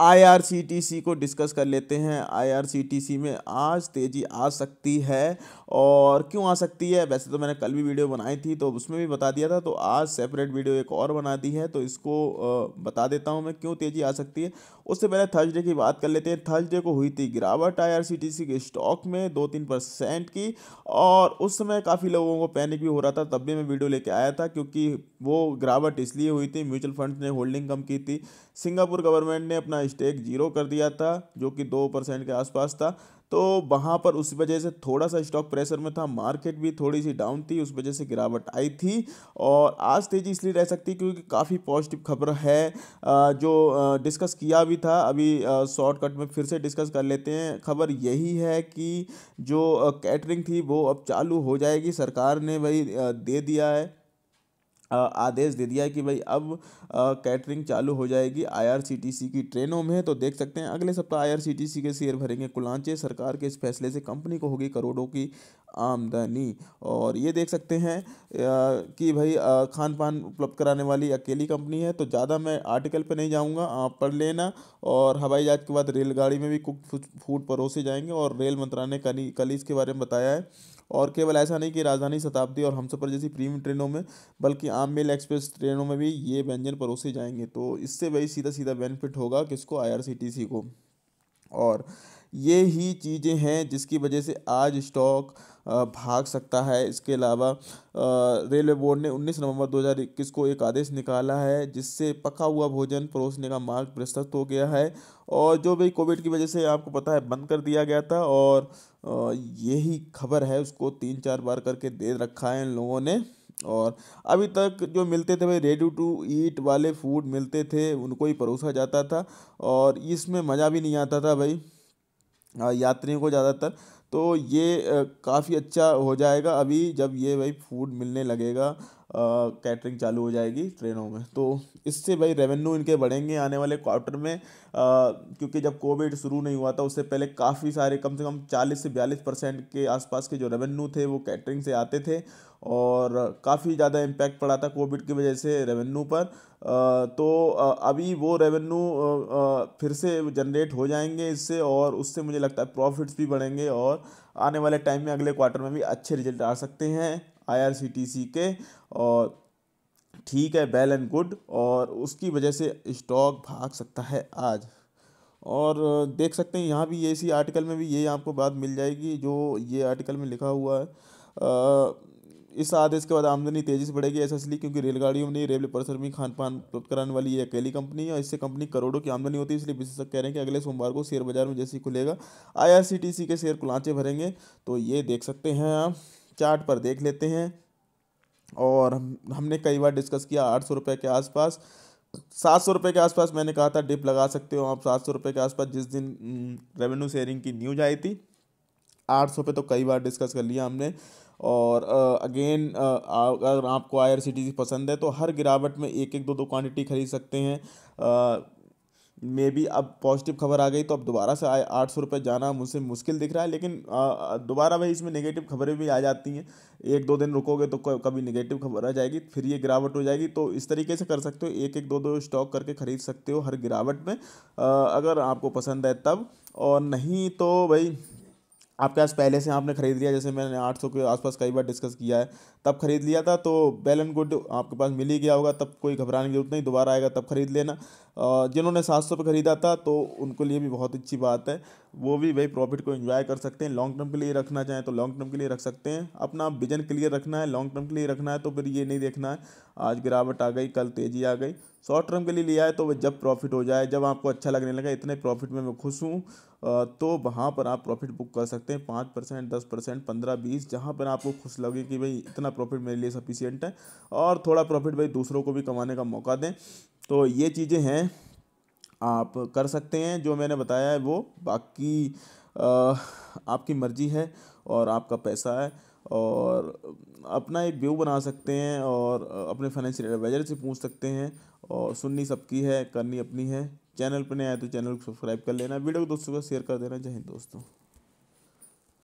IRCTC को discuss कर लेते हैं आईआरसीटीसी में आज तेज़ी आ सकती है और क्यों आ सकती है वैसे तो मैंने कल भी वीडियो बनाई थी तो उसमें भी बता दिया था तो आज सेपरेट वीडियो एक और बना दी है तो इसको बता देता हूं मैं क्यों तेज़ी आ सकती है उससे पहले थर्सडे की बात कर लेते हैं थर्सडे को हुई थी गिरावट आई के स्टॉक में दो तीन परसेंट की और उस समय काफ़ी लोगों को पैनिक भी हो रहा था तब भी मैं वीडियो लेके आया था क्योंकि वो गिरावट इसलिए हुई थी म्यूचुअल फंड ने होल्डिंग कम की थी सिंगापुर गवर्नमेंट ने अपना स्टेक जीरो कर दिया था जो कि दो परसेंट के आसपास था तो वहाँ पर उस वजह से थोड़ा सा स्टॉक प्रेशर में था मार्केट भी थोड़ी सी डाउन थी उस वजह से गिरावट आई थी और आज तेजी इसलिए रह सकती क्योंकि काफ़ी पॉजिटिव खबर है जो डिस्कस किया भी था अभी शॉर्टकट में फिर से डिस्कस कर लेते हैं खबर यही है कि जो कैटरिंग थी वो अब चालू हो जाएगी सरकार ने वही दे दिया है आदेश दे दिया है कि भाई अब कैटरिंग चालू हो जाएगी आईआरसीटीसी की ट्रेनों में तो देख सकते हैं अगले सप्ताह आईआरसीटीसी के शेयर भरेंगे कुलांचे सरकार के इस फैसले से कंपनी को होगी करोड़ों की आमदनी और ये देख सकते हैं कि भाई खान पान उपलब्ध कराने वाली अकेली कंपनी है तो ज़्यादा मैं आर्टिकल पे नहीं जाऊँगा आप पढ़ लेना और हवाई जहाज़ के बाद रेलगाड़ी में भी कुक फूड परोसे जाएंगे और रेल मंत्रालय ने कल इसके बारे में बताया है और केवल ऐसा नहीं कि राजधानी शताब्दी और हमसफर जैसी प्रीमियम ट्रेनों में बल्कि आम मेल एक्सप्रेस ट्रेनों में भी ये व्यंजन परोसे जाएंगे तो इससे वही सीधा सीधा बेनिफिट होगा किसको आई को और ये ही चीज़ें हैं जिसकी वजह से आज स्टॉक भाग सकता है इसके अलावा रेलवे बोर्ड ने 19 नवंबर 2021 को एक आदेश निकाला है जिससे पका हुआ भोजन परोसने का मार्ग प्रस्तुत हो गया है और जो भी कोविड की वजह से आपको पता है बंद कर दिया गया था और यही खबर है उसको तीन चार बार करके दे रखा है इन लोगों ने और अभी तक जो मिलते थे भाई रेडी टू ईट वाले फूड मिलते थे उनको ही परोसा जाता था और इसमें मज़ा भी नहीं आता था भाई यात्रियों को ज़्यादातर तो ये काफ़ी अच्छा हो जाएगा अभी जब ये भाई फूड मिलने लगेगा कैटरिंग चालू हो जाएगी ट्रेनों में तो इससे भाई रेवेन्यू इनके बढ़ेंगे आने वाले क्वार्टर में आ, क्योंकि जब कोविड शुरू नहीं हुआ था उससे पहले काफ़ी सारे कम से कम 40 से 42 परसेंट के आसपास के जो रेवेन्यू थे वो कैटरिंग से आते थे और काफ़ी ज़्यादा इम्पैक्ट पड़ा था कोविड की वजह से रेवेन्यू पर तो अभी वो रेवेन्यू फिर से जनरेट हो जाएंगे इससे और उससे मुझे लगता है प्रॉफिट्स भी बढ़ेंगे और आने वाले टाइम में अगले क्वार्टर में भी अच्छे रिजल्ट आ सकते हैं आईआरसीटीसी के और ठीक है वेल एंड गुड और उसकी वजह से स्टॉक भाग सकता है आज और देख सकते हैं यहाँ भी ये इसी आर्टिकल में भी ये आपको बात मिल जाएगी जो ये आर्टिकल में लिखा हुआ है इस आदेश के बाद आमदनी तेजी से बढ़ेगी ऐसा इसलिए क्योंकि रेलगाड़ियों में रेल परिसर में खान पान उपलब्ध कराने वाली ये अकेली कंपनी है और इससे कंपनी करोड़ों की आमदनी होती है इसलिए विशेषज्ञ कह रहे हैं कि अगले सोमवार को शेयर बाजार में जैसे ही खुलेगा आई के शेयर कुलांचे भरेंगे तो ये देख सकते हैं आप चार्ट पर देख लेते हैं और हमने कई बार डिस्कस किया आठ सौ रुपये के आसपास सात सौ रुपये के आसपास मैंने कहा था डिप लगा सकते हो आप सात सौ रुपये के आसपास जिस दिन रेवेन्यू शेयरिंग की न्यूज आई थी आठ सौ पे तो कई बार डिस्कस कर लिया हमने और अगेन अगर आपको आई पसंद है तो हर गिरावट में एक एक दो दो क्वांटिटी खरीद सकते हैं मे बी अब पॉजिटिव खबर आ गई तो अब दोबारा से आए आठ सौ रुपये जाना मुझसे मुश्किल दिख रहा है लेकिन दोबारा भाई इसमें नेगेटिव खबरें भी आ जाती हैं एक दो दिन रुकोगे तो कभी नेगेटिव खबर आ जाएगी फिर ये गिरावट हो जाएगी तो इस तरीके से कर सकते हो एक एक दो दो स्टॉक करके ख़रीद सकते हो हर गिरावट में अगर आपको पसंद है तब और नहीं तो भाई आपके पास पहले से आपने ख़रीद लिया जैसे मैंने 800 के आसपास कई बार डिस्कस किया है तब ख़रीद लिया था तो बेल एंड गुड आपके पास मिल ही गया होगा तब कोई घबराने की जरूरत नहीं दोबारा आएगा तब ख़रीद लेना जिन्होंने सात सौ ख़रीदा था तो उनको लिए भी बहुत अच्छी बात है वो भी भाई प्रॉफिट को इन्जॉय कर सकते हैं लॉन्ग टर्म के लिए रखना चाहें तो लॉन्ग टर्म के लिए रख सकते हैं अपना विजन क्लियर रखना है लॉन्ग टर्म के लिए रखना है तो फिर ये नहीं देखना है आज गिरावट आ गई कल तेज़ी आ गई शॉर्ट टर्म के लिए लिया है तो वह जब प्रॉफिट हो जाए जब आपको अच्छा लगने लगा इतने प्रॉफिट में मैं खुश हूँ तो वहाँ पर आप प्रॉफिट बुक कर सकते हैं पाँच परसेंट दस परसेंट पंद्रह बीस जहाँ पर आपको खुश लगे कि भाई इतना प्रॉफिट मेरे लिए सफिशियंट है और थोड़ा प्रॉफिट भाई दूसरों को भी कमाने का मौका दें तो ये चीज़ें हैं आप कर सकते हैं जो मैंने बताया है वो बाकी आपकी मर्ज़ी है और आपका पैसा है और अपना एक व्यू बना सकते हैं और अपने फाइनेंशियल एडवाइज़र से पूछ सकते हैं और सुननी सबकी है करनी अपनी है चैनल पर नहीं आए तो चैनल को सब्सक्राइब कर लेना वीडियो को दोस्तों का शेयर कर देना जय हिंद दोस्तों